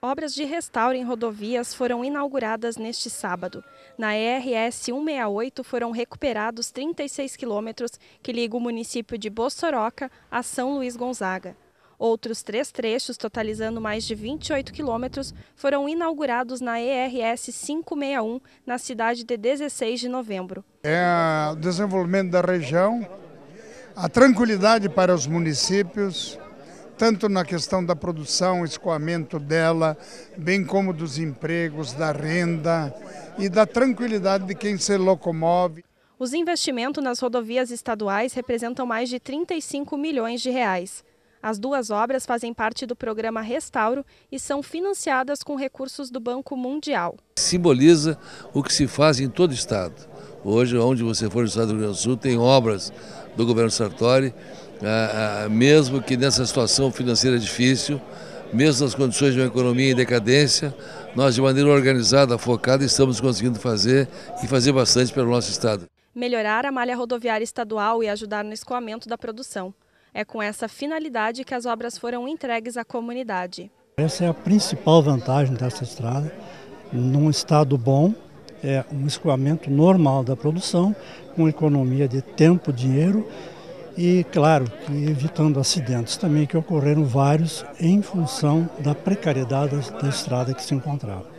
Obras de restauro em rodovias foram inauguradas neste sábado. Na ERS 168 foram recuperados 36 quilômetros que ligam o município de Bossoroca a São Luís Gonzaga. Outros três trechos, totalizando mais de 28 quilômetros, foram inaugurados na ERS 561, na cidade de 16 de novembro. É o desenvolvimento da região a tranquilidade para os municípios, tanto na questão da produção, escoamento dela, bem como dos empregos, da renda e da tranquilidade de quem se locomove. Os investimentos nas rodovias estaduais representam mais de 35 milhões de reais. As duas obras fazem parte do programa Restauro e são financiadas com recursos do Banco Mundial. Simboliza o que se faz em todo o estado Hoje, onde você for no estado do Rio Grande do Sul, tem obras do governo Sartori, ah, ah, mesmo que nessa situação financeira difícil, mesmo nas condições de uma economia em decadência, nós de maneira organizada, focada, estamos conseguindo fazer e fazer bastante pelo nosso estado. Melhorar a malha rodoviária estadual e ajudar no escoamento da produção. É com essa finalidade que as obras foram entregues à comunidade. Essa é a principal vantagem dessa estrada, num estado bom, é um escoamento normal da produção, com economia de tempo, dinheiro e, claro, evitando acidentes também, que ocorreram vários em função da precariedade da estrada que se encontrava.